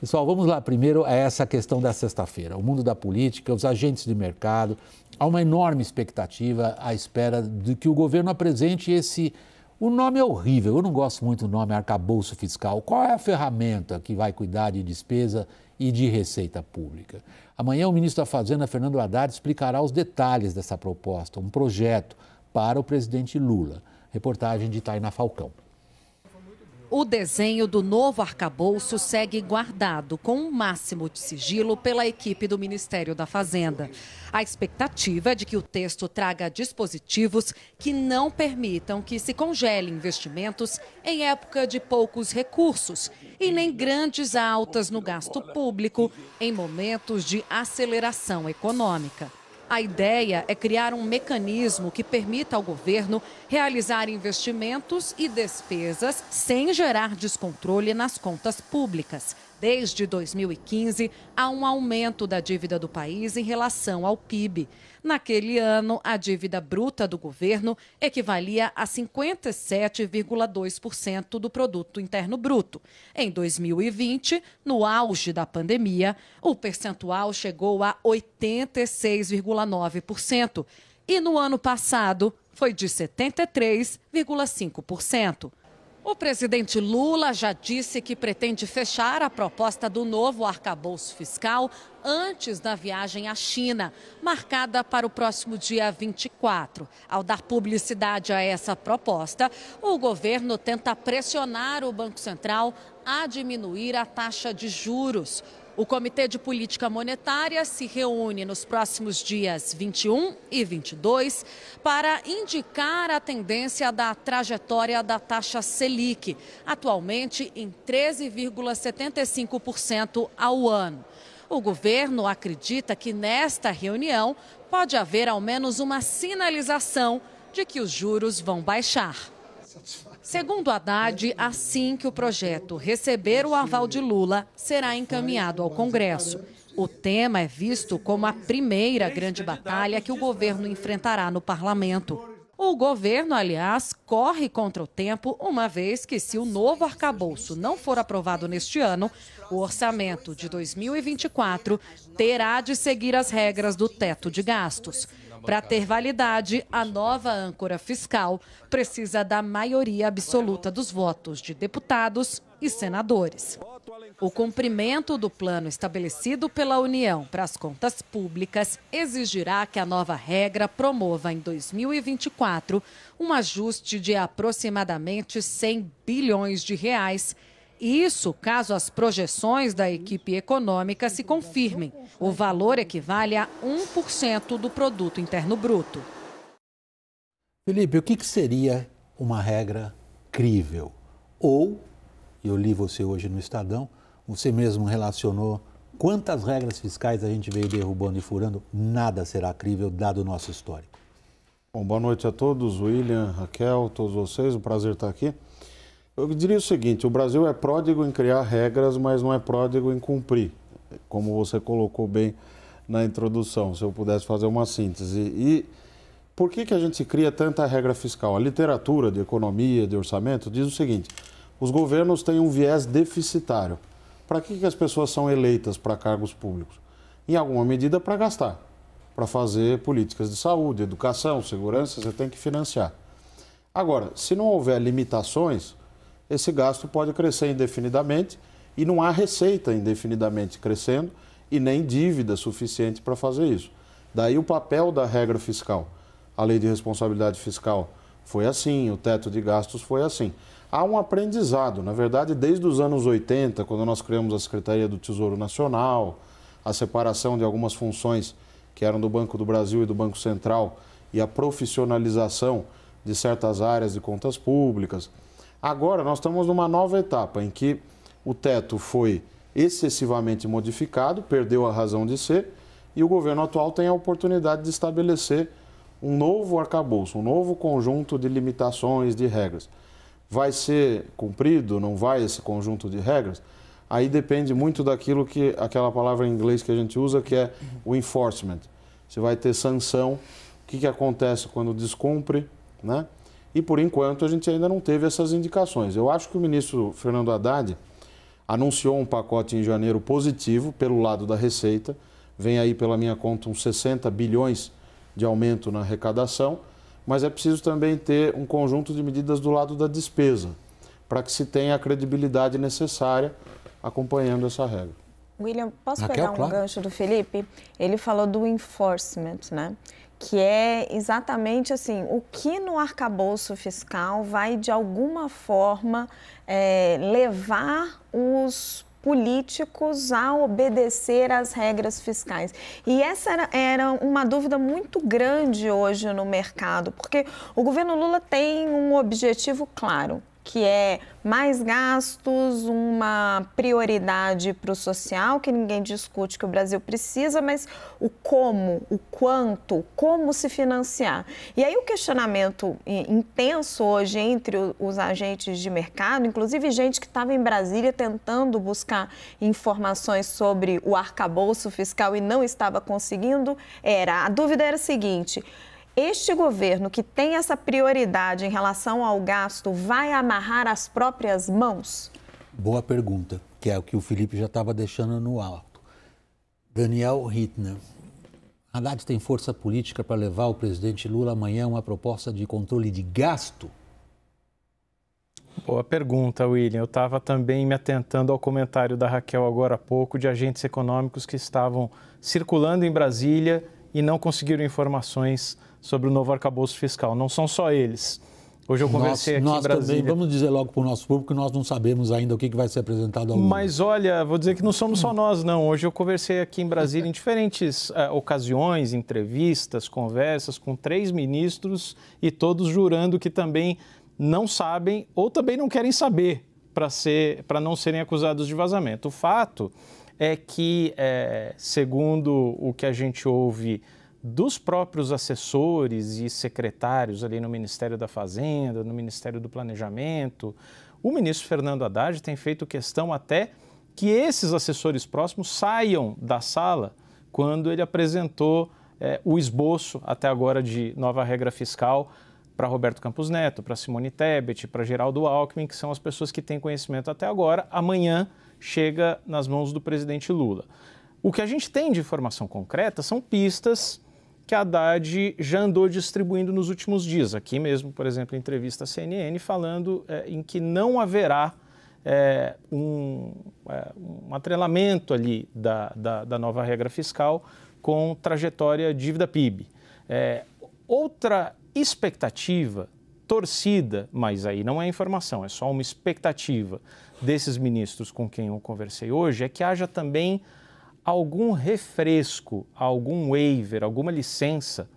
Pessoal, vamos lá primeiro a essa questão da sexta-feira. O mundo da política, os agentes de mercado, há uma enorme expectativa à espera de que o governo apresente esse. O nome é horrível, eu não gosto muito do nome arcabouço fiscal. Qual é a ferramenta que vai cuidar de despesa e de receita pública? Amanhã o ministro da Fazenda, Fernando Haddad, explicará os detalhes dessa proposta, um projeto para o presidente Lula. Reportagem de Tainá Falcão. O desenho do novo arcabouço segue guardado com um máximo de sigilo pela equipe do Ministério da Fazenda. A expectativa é de que o texto traga dispositivos que não permitam que se congele investimentos em época de poucos recursos e nem grandes altas no gasto público em momentos de aceleração econômica. A ideia é criar um mecanismo que permita ao governo realizar investimentos e despesas sem gerar descontrole nas contas públicas desde 2015, há um aumento da dívida do país em relação ao PIB. Naquele ano, a dívida bruta do governo equivalia a 57,2% do produto interno bruto. Em 2020, no auge da pandemia, o percentual chegou a 86,9% e no ano passado foi de 73,5%. O presidente Lula já disse que pretende fechar a proposta do novo arcabouço fiscal antes da viagem à China, marcada para o próximo dia 24. Ao dar publicidade a essa proposta, o governo tenta pressionar o Banco Central a diminuir a taxa de juros. O Comitê de Política Monetária se reúne nos próximos dias 21 e 22 para indicar a tendência da trajetória da taxa Selic, atualmente em 13,75% ao ano. O governo acredita que nesta reunião pode haver ao menos uma sinalização de que os juros vão baixar. Segundo Haddad, assim que o projeto receber o aval de Lula, será encaminhado ao Congresso. O tema é visto como a primeira grande batalha que o governo enfrentará no parlamento. O governo, aliás, corre contra o tempo, uma vez que, se o novo arcabouço não for aprovado neste ano, o orçamento de 2024 terá de seguir as regras do teto de gastos. Para ter validade, a nova âncora fiscal precisa da maioria absoluta dos votos de deputados e senadores. O cumprimento do plano estabelecido pela União para as contas públicas exigirá que a nova regra promova em 2024 um ajuste de aproximadamente 100 bilhões de reais isso caso as projeções da equipe econômica se confirmem. O valor equivale a 1% do produto interno bruto. Felipe, o que, seria uma regra crível? Ou, eu li você hoje no Estadão, você mesmo relacionou quantas regras fiscais a gente veio derrubando e furando, nada será crível, dado o nosso histórico. Bom, boa noite a todos, William, Raquel, todos vocês, um prazer estar aqui. Eu diria o seguinte: o Brasil é pródigo em criar regras, mas não é pródigo em cumprir, como você colocou bem na introdução, se eu pudesse fazer uma síntese. E por que, que a gente cria tanta regra fiscal? A literatura de economia, de orçamento, diz o seguinte: os governos têm um viés deficitário. Para que, que as pessoas são eleitas para cargos públicos? Em alguma medida, para gastar, para fazer políticas de saúde, educação, segurança, você tem que financiar. Agora, se não houver limitações, esse gasto pode crescer indefinidamente e não há receita indefinidamente crescendo e nem dívida suficiente para fazer isso. Daí o papel da regra fiscal. A lei de responsabilidade fiscal foi assim, o teto de gastos foi assim. Há um aprendizado, na verdade, desde os anos 80, quando nós criamos a Secretaria do Tesouro Nacional, a separação de algumas funções que eram do Banco do Brasil e do Banco Central e a profissionalização de certas áreas de contas públicas Agora nós estamos numa nova etapa em que o teto foi excessivamente modificado, perdeu a razão de ser, e o governo atual tem a oportunidade de estabelecer um novo arcabouço, um novo conjunto de limitações, de regras. Vai ser cumprido, não vai esse conjunto de regras? Aí depende muito daquilo que aquela palavra em inglês que a gente usa, que é o enforcement. Você vai ter sanção, o que, que acontece quando descumpre, né? e por enquanto a gente ainda não teve essas indicações. Eu acho que o ministro Fernando Haddad anunciou um pacote em janeiro positivo pelo lado da Receita, vem aí pela minha conta uns 60 bilhões de aumento na arrecadação, mas é preciso também ter um conjunto de medidas do lado da despesa, para que se tenha a credibilidade necessária acompanhando essa regra. William, posso Raquel, pegar um claro. gancho do Felipe? Ele falou do enforcement, né? que é exatamente assim, o que no arcabouço fiscal vai, de alguma forma, é, levar os políticos a obedecer às regras fiscais. E essa era, era, uma dúvida muito grande hoje no mercado, porque o governo Lula tem um objetivo claro que é mais gastos, uma prioridade para o social, que ninguém discute que o Brasil precisa, mas o como, o quanto, como se financiar. E aí o questionamento intenso hoje entre os agentes de mercado, inclusive gente que estava em Brasília tentando buscar informações sobre o arcabouço fiscal e não estava conseguindo, era a dúvida era a seguinte: este governo que tem essa prioridade em relação ao gasto vai amarrar as próprias mãos? Boa pergunta, que é o que o Felipe já estava deixando no alto. Daniel Rittner. Haddad tem força política para levar o presidente Lula amanhã uma proposta de controle de gasto? Boa pergunta, William. Eu estava também me atentando ao comentário da Raquel agora há pouco de agentes econômicos que estavam circulando em Brasília e não conseguiram informações sobre o novo arcabouço fiscal. Não são só eles. Hoje eu conversei nós, aqui nós em Brasília. Também, vamos dizer logo para o nosso público que nós não sabemos ainda o que, que vai ser apresentado ao Mas olha, vou dizer que não somos só nós, não. Hoje eu conversei aqui em Brasília em diferentes uh, ocasiões, entrevistas, conversas com três ministros e todos jurando que também não sabem ou também não querem saber para ser, para não serem acusados de vazamento. O fato é que, é, segundo o que a gente ouve dos próprios assessores e secretários ali no Ministério da Fazenda, no Ministério do Planejamento. O ministro Fernando Haddad tem feito questão até que esses assessores próximos saiam da sala quando ele apresentou é, o esboço até agora de nova regra fiscal para Roberto Campos Neto, para Simone Tebet, para Geraldo Alckmin, que são as pessoas que têm conhecimento até agora. Amanhã chega nas mãos do presidente Lula. O que a gente tem de informação concreta são pistas que Haddad já andou distribuindo nos últimos dias. Aqui mesmo, por exemplo, entrevista à CNN falando é, em que não haverá é, um, é, um, atrelamento ali da, da, da, nova regra fiscal com trajetória dívida-PIB. É, outra expectativa torcida, mas aí não é informação, é só uma expectativa desses ministros com quem eu conversei hoje, é que haja também algum refresco, algum waiver, alguma licença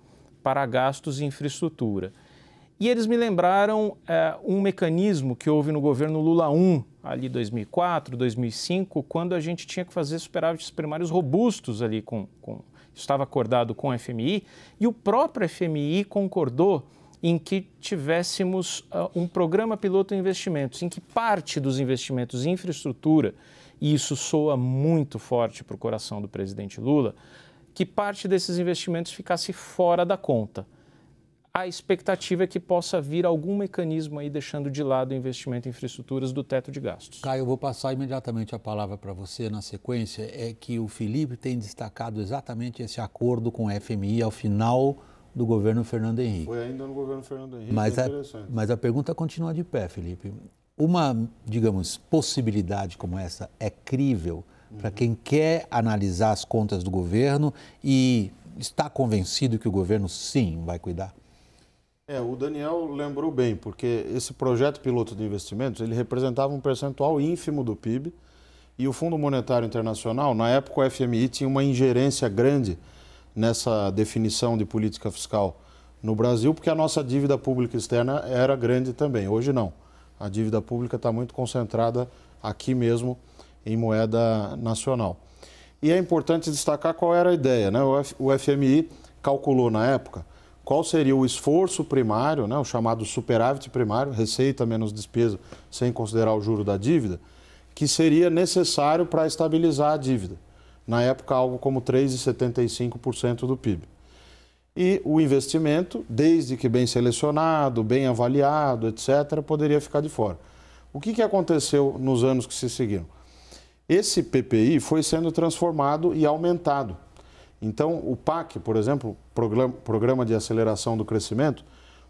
para gastos em infraestrutura. E eles me lembraram é, um mecanismo que houve no governo Lula 1, ali 2004, 2005, quando a gente tinha que fazer superávites primários robustos ali com, com estava acordado com o FMI e o próprio FMI concordou em que tivéssemos uh, um programa piloto de investimentos, em que parte dos investimentos em infraestrutura e isso soa muito forte para o coração do presidente Lula, que parte desses investimentos ficasse fora da conta. A expectativa é que possa vir algum mecanismo aí deixando de lado o investimento em infraestruturas do teto de gastos. Caio, eu vou passar imediatamente a palavra para você na sequência. É que o Felipe tem destacado exatamente esse acordo com a FMI ao final do governo Fernando Henrique. Foi ainda no governo Fernando Henrique, mas é a, Mas a pergunta continua de pé, Felipe uma, digamos, possibilidade como essa é crível uhum. para quem quer analisar as contas do governo e está convencido que o governo sim vai cuidar? É, o Daniel lembrou bem, porque esse projeto piloto de investimentos, ele representava um percentual ínfimo do PIB e o Fundo Monetário Internacional, na época o FMI tinha uma ingerência grande nessa definição de política fiscal no Brasil, porque a nossa dívida pública externa era grande também, hoje não a dívida pública está muito concentrada aqui mesmo em moeda nacional. E é importante destacar qual era a ideia. Né? O FMI calculou na época qual seria o esforço primário, né? o chamado superávit primário, receita menos despesa, sem considerar o juro da dívida, que seria necessário para estabilizar a dívida. Na época, algo como 3,75% do PIB. E o investimento, desde que bem selecionado, bem avaliado, etc., poderia ficar de fora. O que, que aconteceu nos anos que se seguiram? Esse PPI foi sendo transformado e aumentado. Então, o PAC, por exemplo, Programa de Aceleração do Crescimento,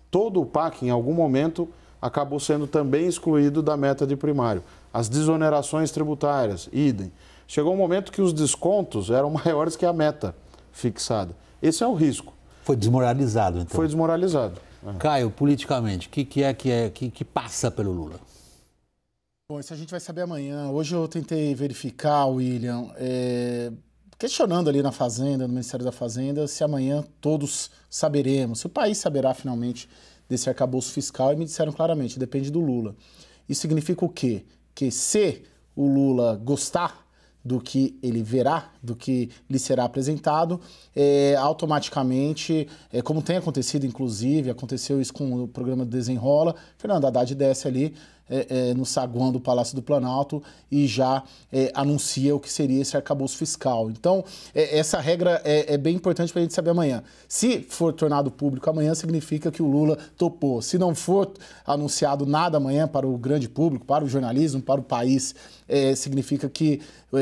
todo o PAC, em algum momento, acabou sendo também excluído da meta de primário. As desonerações tributárias, idem. Chegou um momento que os descontos eram maiores que a meta fixada. Esse é o risco. Foi desmoralizado, então. Foi desmoralizado. Né? Caio, politicamente, o que, que, é que é que, que passa pelo Lula? Bom, isso a gente vai saber amanhã. Hoje eu tentei verificar, William, é... questionando ali na Fazenda, no Ministério da Fazenda, se amanhã todos saberemos, se o país saberá finalmente desse arcabouço fiscal, e me disseram claramente, depende do Lula. Isso significa o quê? Que se o Lula gostar do que ele verá, do que lhe será apresentado, é, automaticamente, é, como tem acontecido, inclusive, aconteceu isso com o programa Desenrola, Fernando Haddad desce ali é, é, no saguão do Palácio do Planalto e já é, anuncia o que seria esse arcabouço fiscal. Então, é, essa regra é, é bem importante para a gente saber amanhã. Se for tornado público amanhã, significa que o Lula topou. Se não for anunciado nada amanhã para o grande público, para o jornalismo, para o país, é, significa que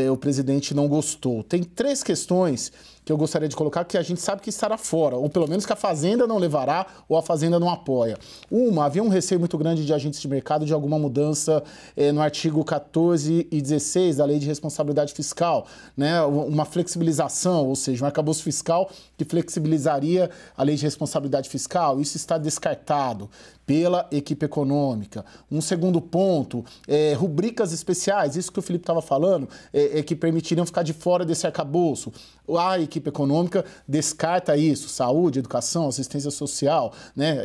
o presidente não gostou. Tem três questões que eu gostaria de colocar, que a gente sabe que estará fora, ou pelo menos que a Fazenda não levará ou a Fazenda não apoia. Uma, havia um receio muito grande de agentes de mercado de alguma mudança eh, no artigo 14 e 16 da Lei de Responsabilidade Fiscal, né? uma flexibilização, ou seja, um arcabouço fiscal que flexibilizaria a Lei de Responsabilidade Fiscal. Isso está descartado pela equipe econômica. Um segundo ponto, é, rubricas especiais, isso que o Felipe estava falando, é, é, que permitiriam ficar de fora desse arcabouço. A equipe econômica descarta isso, saúde, educação, assistência social, né?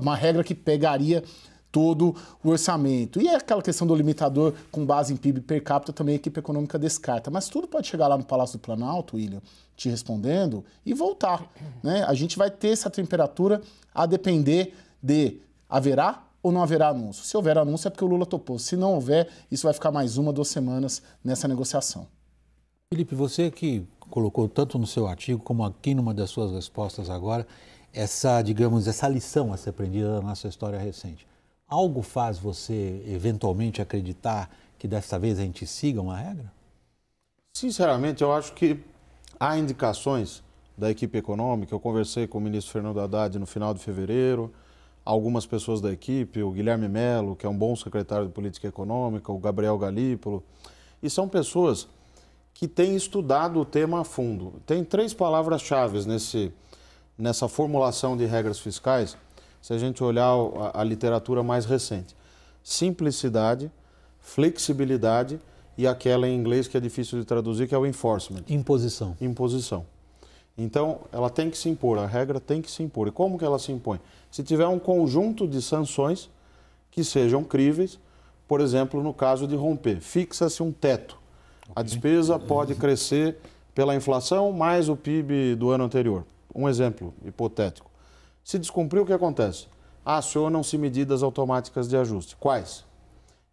uma regra que pegaria todo o orçamento. E é aquela questão do limitador com base em PIB per capita também a equipe econômica descarta. Mas tudo pode chegar lá no Palácio do Planalto, William, te respondendo, e voltar. Né? A gente vai ter essa temperatura a depender de Haverá ou não haverá anúncio? Se houver anúncio, é porque o Lula topou. Se não houver, isso vai ficar mais uma, duas semanas nessa negociação. Felipe, você que colocou tanto no seu artigo como aqui numa das suas respostas agora, essa, digamos, essa lição a ser aprendida na nossa história recente. Algo faz você eventualmente acreditar que desta vez a gente siga uma regra? Sinceramente, eu acho que há indicações da equipe econômica. Eu conversei com o ministro Fernando Haddad no final de fevereiro algumas pessoas da equipe, o Guilherme Melo, que é um bom secretário de Política Econômica, o Gabriel Galípolo, e são pessoas que têm estudado o tema a fundo. Tem três palavras-chave nesse, nessa formulação de regras fiscais, se a gente olhar a, a literatura mais recente. Simplicidade, flexibilidade e aquela em inglês que é difícil de traduzir, que é o enforcement. Imposição. Imposição. Então, ela tem que se impor, a regra tem que se impor. E como que ela se impõe? Se tiver um conjunto de sanções que sejam críveis, por exemplo, no caso de romper, fixa-se um teto. A despesa pode crescer pela inflação mais o PIB do ano anterior. Um exemplo hipotético. Se descumprir, o que acontece? Acionam-se medidas automáticas de ajuste. Quais?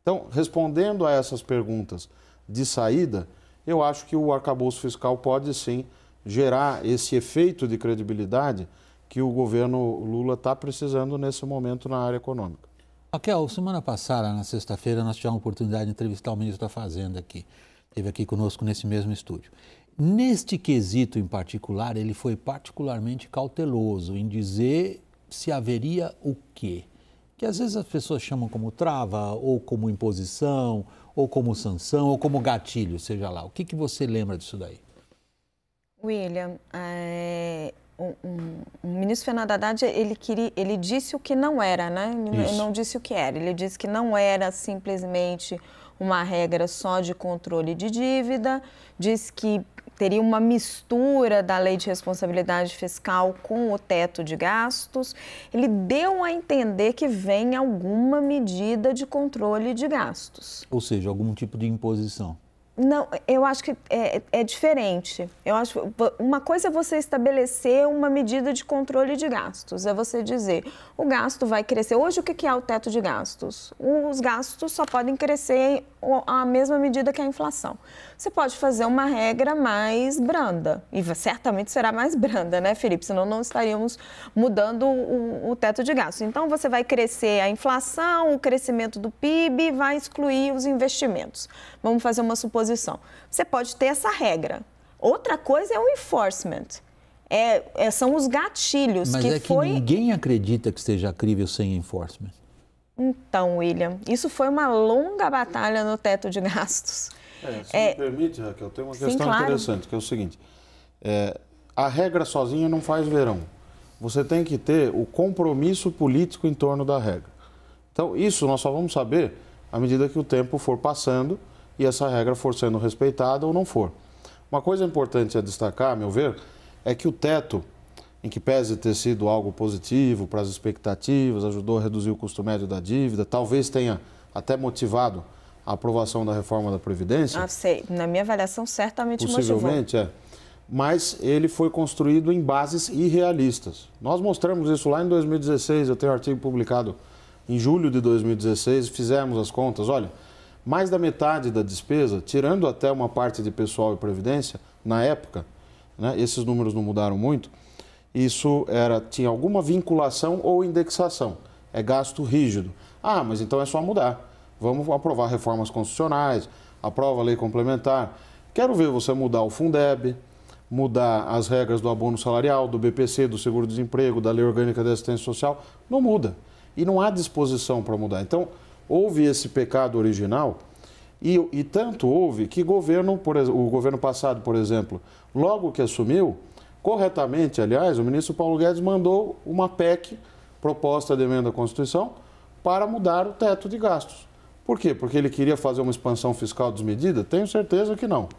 Então, respondendo a essas perguntas de saída, eu acho que o arcabouço fiscal pode sim gerar esse efeito de credibilidade que o governo Lula está precisando nesse momento na área econômica. Raquel, semana passada, na sexta-feira, nós tivemos a oportunidade de entrevistar o ministro da Fazenda aqui. Esteve aqui conosco nesse mesmo estúdio. Neste quesito em particular, ele foi particularmente cauteloso em dizer se haveria o quê? Que às vezes as pessoas chamam como trava, ou como imposição, ou como sanção, ou como gatilho, seja lá. O que, que você lembra disso daí? William, é, o, um, o, ministro Fernando Haddad, ele, queria, ele disse o que não era, né? Ele não disse o que era. Ele disse que não era simplesmente uma regra só de controle de dívida, diz que teria uma mistura da lei de responsabilidade fiscal com o teto de gastos. Ele deu a entender que vem alguma medida de controle de gastos. Ou seja, algum tipo de imposição. Não, eu acho que é, é, diferente. Eu acho uma coisa é você estabelecer uma medida de controle de gastos, é você dizer o gasto vai crescer. Hoje o que é o teto de gastos? Os gastos só podem crescer à mesma medida que a inflação você pode fazer uma regra mais branda. E certamente será mais branda, né, Felipe? Senão não estaríamos mudando o, o teto de gastos. Então, você vai crescer a inflação, o crescimento do PIB, vai excluir os investimentos. Vamos fazer uma suposição. Você pode ter essa regra. Outra coisa é o enforcement. É, é, são os gatilhos Mas que é que foi... ninguém acredita que seja crível sem enforcement. Então, William, isso foi uma longa batalha no teto de gastos. É, se é... me permite, Raquel, tem uma questão claro. interessante, que é o seguinte. É, a regra sozinha não faz verão. Você tem que ter o compromisso político em torno da regra. Então, isso nós só vamos saber à medida que o tempo for passando e essa regra for sendo respeitada ou não for. Uma coisa importante a destacar, a meu ver, é que o teto, em que pese ter sido algo positivo para as expectativas, ajudou a reduzir o custo médio da dívida, talvez tenha até motivado a aprovação da reforma da Previdência. Ah, sei. Na minha avaliação, certamente Possivelmente, motivou. é. Mas ele foi construído em bases irrealistas. Nós mostramos isso lá em 2016, eu tenho um artigo publicado em julho de 2016, fizemos as contas, olha, mais da metade da despesa, tirando até uma parte de pessoal e previdência, na época, né, esses números não mudaram muito, isso era tinha alguma vinculação ou indexação. É gasto rígido. Ah, mas então é só mudar. Vamos aprovar reformas constitucionais, aprova a lei complementar. Quero ver você mudar o Fundeb, mudar as regras do abono salarial, do BPC, do seguro-desemprego, da lei orgânica da assistência social. Não muda. E não há disposição para mudar. Então, houve esse pecado original. E, e tanto houve que governo, por, o governo passado, por exemplo, logo que assumiu, corretamente, aliás, o ministro Paulo Guedes mandou uma PEC, proposta de emenda à Constituição, para mudar o teto de gastos. Por quê? Porque ele queria fazer uma expansão fiscal desmedida? Tenho certeza que não.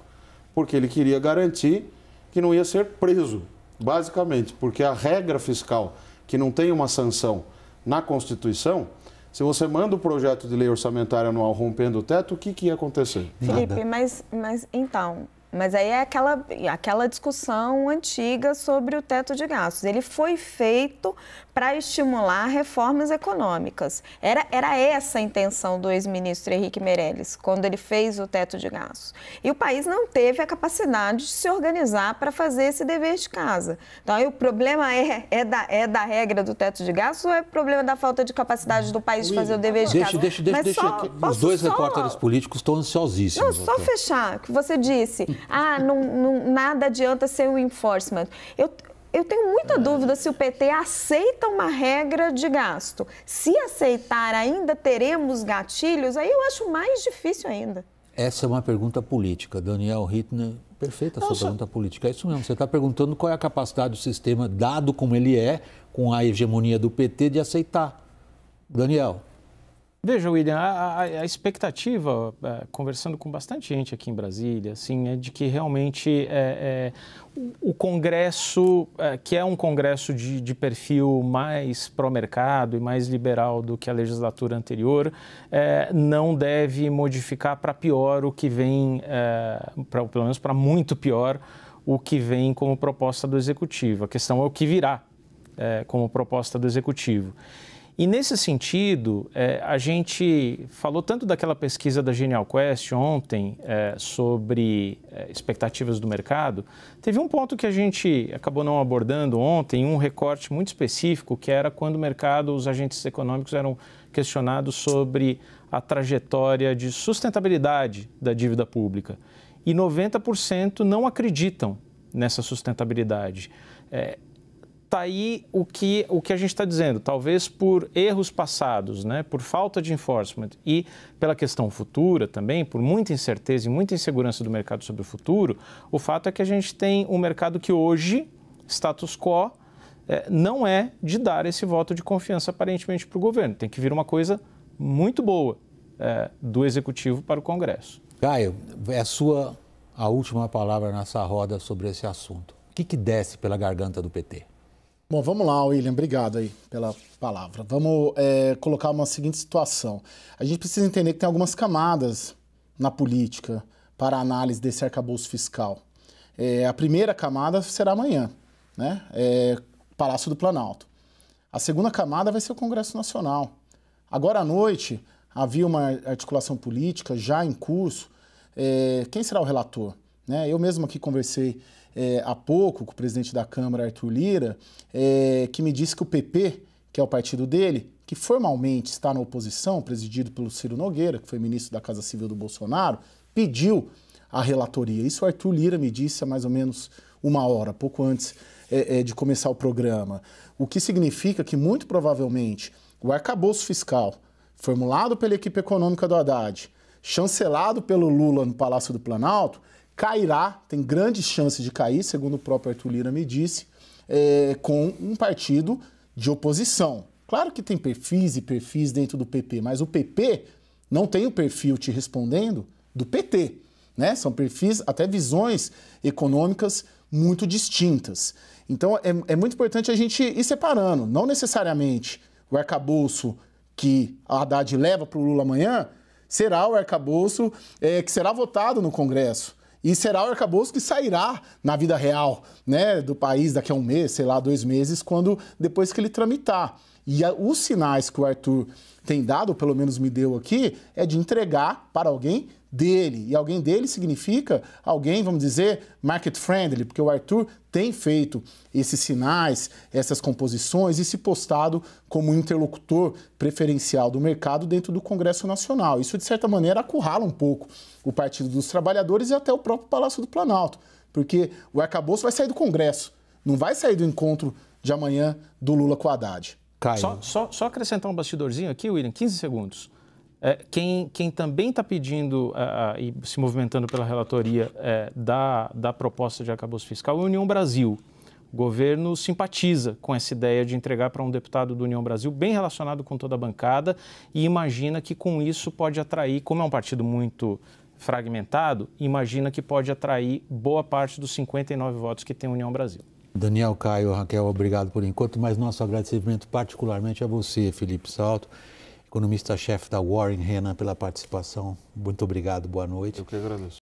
Porque ele queria garantir que não ia ser preso, basicamente. Porque a regra fiscal, que não tem uma sanção na Constituição, se você manda o projeto de lei orçamentária anual rompendo o teto, o que, que ia acontecer? Felipe, mas, mas então, mas aí é aquela, aquela discussão antiga sobre o teto de gastos. Ele foi feito para estimular reformas econômicas. Era, era essa a intenção do ex-ministro Henrique Meirelles, quando ele fez o teto de gastos. E o país não teve a capacidade de se organizar para fazer esse dever de casa. Então, aí o problema é, é, da, é da regra do teto de gastos ou é problema da falta de capacidade do país de fazer o dever de deixa, casa? Deixa, deixa, Mas deixa. Só, os dois só... repórteres políticos estão ansiosíssimos. Não, só até. fechar, que você disse, ah, não, não, nada adianta ser o enforcement. Eu, eu tenho muita é. dúvida se o PT aceita uma regra de gasto. Se aceitar, ainda teremos gatilhos? Aí eu acho mais difícil ainda. Essa é uma pergunta política. Daniel Hittner, perfeita a sua pergunta política. É isso mesmo. Você está perguntando qual é a capacidade do sistema, dado como ele é, com a hegemonia do PT, de aceitar. Daniel, Veja, William, a, a, a expectativa, é, conversando com bastante gente aqui em Brasília, assim, é de que realmente é, é, o, o, Congresso, é, que é um Congresso de, de perfil mais pró-mercado e mais liberal do que a legislatura anterior, é, não deve modificar para pior o que vem, é, pra, pelo menos para muito pior, o que vem como proposta do Executivo. A questão é o que virá como proposta do Executivo. E nesse sentido, é, a gente falou tanto daquela pesquisa da Genial Quest ontem é, sobre é, expectativas do mercado. Teve um ponto que a gente acabou não abordando ontem, um recorte muito específico, que era quando o mercado, os agentes econômicos eram questionados sobre a trajetória de sustentabilidade da dívida pública. E 90% não acreditam nessa sustentabilidade. É, está aí o que, o que a gente está dizendo, talvez por erros passados, né, por falta de enforcement e pela questão futura também, por muita incerteza e muita insegurança do mercado sobre o futuro, o fato é que a gente tem um mercado que hoje, status quo, é, não é de dar esse voto de confiança aparentemente para o governo. Tem que vir uma coisa muito boa é, do Executivo para o Congresso. Caio, é a sua a última palavra nessa roda sobre esse assunto. O que, que desce pela garganta do PT? Bom, vamos lá, William. Obrigado aí pela palavra. Vamos é, colocar uma seguinte situação. A gente precisa entender que tem algumas camadas na política para a análise desse arcabouço fiscal. É, a primeira camada será amanhã, né? É, Palácio do Planalto. A segunda camada vai ser o Congresso Nacional. Agora à noite havia uma articulação política já em curso. É, quem será o relator? Né? Eu mesmo aqui conversei é, há pouco com o presidente da Câmara, Arthur Lira, é, que me disse que o PP, que é o partido dele, que formalmente está na oposição, presidido pelo Ciro Nogueira, que foi ministro da Casa Civil do Bolsonaro, pediu a relatoria. Isso o Arthur Lira me disse há mais ou menos uma hora, pouco antes é, é de começar o programa. O que significa que, muito provavelmente, o arcabouço fiscal, formulado pela equipe econômica do Haddad, chancelado pelo Lula no Palácio do Planalto, cairá, tem grande chance de cair, segundo o próprio Arthur Lira me disse, é, com um partido de oposição. Claro que tem perfis e perfis dentro do PP, mas o PP não tem o perfil te respondendo do PT. Né? São perfis, até visões econômicas muito distintas. Então é, é muito importante a gente ir separando. Não necessariamente o arcabouço que a Haddad leva para o Lula amanhã será o arcabouço é, que será votado no Congresso e será o arcabouço que sairá na vida real né, do país daqui a um mês, sei lá, dois meses, quando depois que ele tramitar. E a, os sinais que o Arthur tem dado, pelo menos me deu aqui, é de entregar para alguém dele. E alguém dele significa alguém, vamos dizer, market friendly, porque o Arthur tem feito esses sinais, essas composições e se postado como interlocutor preferencial do mercado dentro do Congresso Nacional. Isso, de certa maneira, acurrala um pouco o Partido dos Trabalhadores e até o próprio Palácio do Planalto, porque o arcabouço vai sair do Congresso, não vai sair do encontro de amanhã do Lula com Haddad. Caio. Só, só, só acrescentar um bastidorzinho aqui, William, 15 segundos. É, quem, quem, também está pedindo uh, e se movimentando pela relatoria é, da, da, proposta de acabouço fiscal é a União Brasil. O governo simpatiza com essa ideia de entregar para um deputado do União Brasil, bem relacionado com toda a bancada, e imagina que com isso pode atrair, como é um partido muito fragmentado, imagina que pode atrair boa parte dos 59 votos que tem a União Brasil. Daniel, Caio, Raquel, obrigado por enquanto, mas nosso agradecimento particularmente a você, Felipe Salto, economista-chefe da Warren Renan, pela participação. Muito obrigado, boa noite. Eu que agradeço.